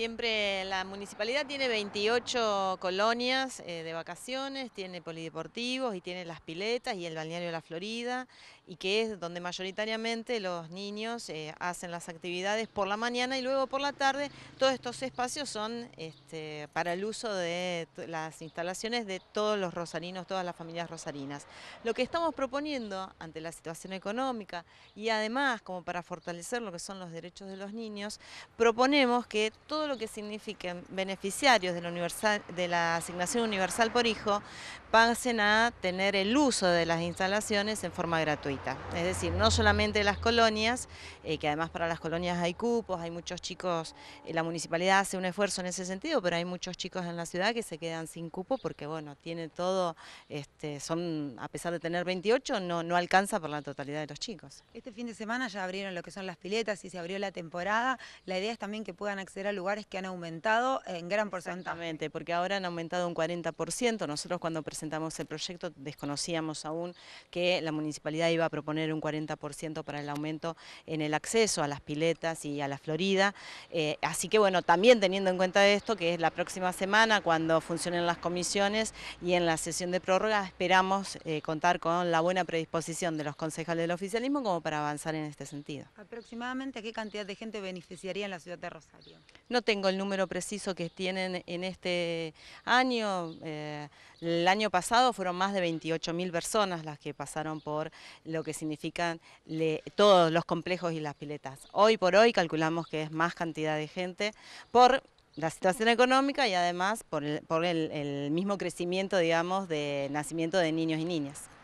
siempre la municipalidad tiene 28 colonias eh, de vacaciones, tiene polideportivos y tiene las piletas y el balneario de la Florida, y que es donde mayoritariamente los niños eh, hacen las actividades por la mañana y luego por la tarde. Todos estos espacios son este, para el uso de las instalaciones de todos los rosarinos, todas las familias rosarinas. Lo que estamos proponiendo ante la situación económica y además como para fortalecer lo que son los derechos de los niños, proponemos que todos lo que signifiquen beneficiarios de la, asignación universal por hijo pasen a tener el uso de las instalaciones en forma gratuita. Es decir, no solamente las colonias, eh, que además para las colonias hay cupos, hay muchos chicos, eh, la municipalidad hace un esfuerzo en ese sentido, pero hay muchos chicos en la ciudad que se quedan sin cupo porque, bueno, tiene todo, este, son a pesar de tener 28, no, no alcanza por la totalidad de los chicos. Este fin de semana ya abrieron lo que son las piletas y se abrió la temporada. La idea es también que puedan acceder a lugares que han aumentado en gran porcentaje. Exactamente, porque ahora han aumentado un 40%. Nosotros cuando presentamos el proyecto desconocíamos aún que la municipalidad iba a proponer un 40% para el aumento en el acceso a las piletas y a la Florida. Eh, así que bueno, también teniendo en cuenta esto, que es la próxima semana cuando funcionen las comisiones y en la sesión de prórroga esperamos eh, contar con la buena predisposición de los concejales del oficialismo como para avanzar en este sentido. ¿Aproximadamente qué cantidad de gente beneficiaría en la ciudad de Rosario? no tengo el número preciso que tienen en este año. Eh, el año pasado fueron más de 28.000 personas las que pasaron por lo que significan todos los complejos y las piletas. Hoy por hoy calculamos que es más cantidad de gente por la situación económica y además por el mismo crecimiento, digamos, de nacimiento de niños y niñas.